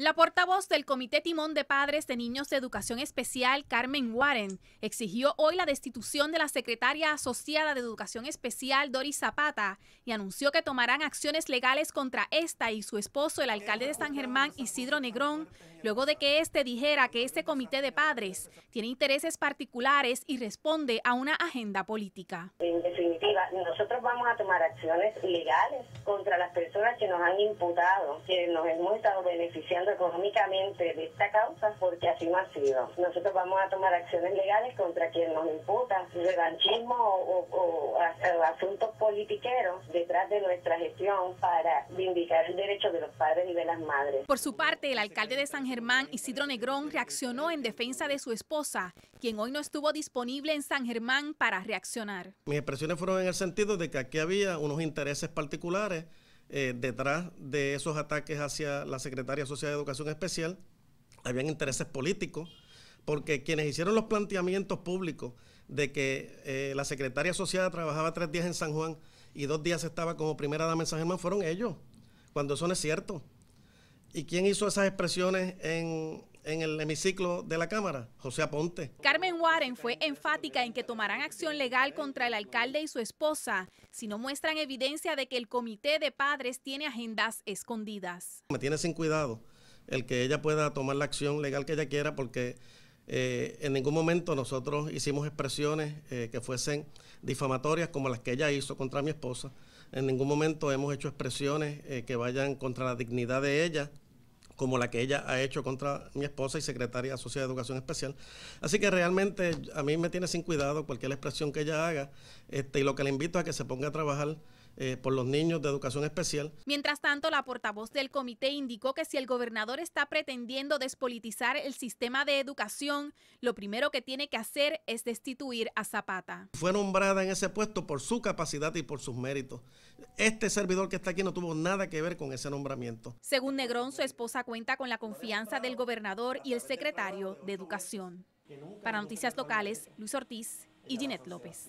La portavoz del Comité Timón de Padres de Niños de Educación Especial, Carmen Warren, exigió hoy la destitución de la secretaria asociada de Educación Especial, Doris Zapata, y anunció que tomarán acciones legales contra esta y su esposo, el alcalde de San Germán, Isidro Negrón, luego de que este dijera que este comité de padres tiene intereses particulares y responde a una agenda política. En definitiva, nosotros vamos a tomar acciones legales contra las personas que nos han imputado, que nos hemos estado beneficiando económicamente de esta causa porque así no ha sido. Nosotros vamos a tomar acciones legales contra quien nos imputa revanchismo o, o asuntos politiqueros detrás de nuestra gestión para vindicar el derecho de los padres y de las madres. Por su parte, el alcalde de San Germán, Isidro Negrón, reaccionó en defensa de su esposa, quien hoy no estuvo disponible en San Germán para reaccionar. Mis expresiones fueron en el sentido de que aquí había unos intereses particulares eh, detrás de esos ataques hacia la Secretaria Social de Educación Especial habían intereses políticos, porque quienes hicieron los planteamientos públicos de que eh, la Secretaria Social trabajaba tres días en San Juan y dos días estaba como primera dama en San Germán fueron ellos, cuando eso no es cierto. ¿Y quién hizo esas expresiones en, en el hemiciclo de la Cámara, José Aponte. Carmen Warren fue enfática en que tomarán acción legal contra el alcalde y su esposa si no muestran evidencia de que el comité de padres tiene agendas escondidas. Me tiene sin cuidado el que ella pueda tomar la acción legal que ella quiera porque eh, en ningún momento nosotros hicimos expresiones eh, que fuesen difamatorias como las que ella hizo contra mi esposa. En ningún momento hemos hecho expresiones eh, que vayan contra la dignidad de ella como la que ella ha hecho contra mi esposa y secretaria asociada de Educación Especial. Así que realmente a mí me tiene sin cuidado cualquier expresión que ella haga este, y lo que le invito a que se ponga a trabajar eh, por los niños de educación especial. Mientras tanto, la portavoz del comité indicó que si el gobernador está pretendiendo despolitizar el sistema de educación, lo primero que tiene que hacer es destituir a Zapata. Fue nombrada en ese puesto por su capacidad y por sus méritos. Este servidor que está aquí no tuvo nada que ver con ese nombramiento. Según Negrón, su esposa cuenta con la confianza del gobernador y el secretario de Educación. Para Noticias Locales, Luis Ortiz y Ginette López.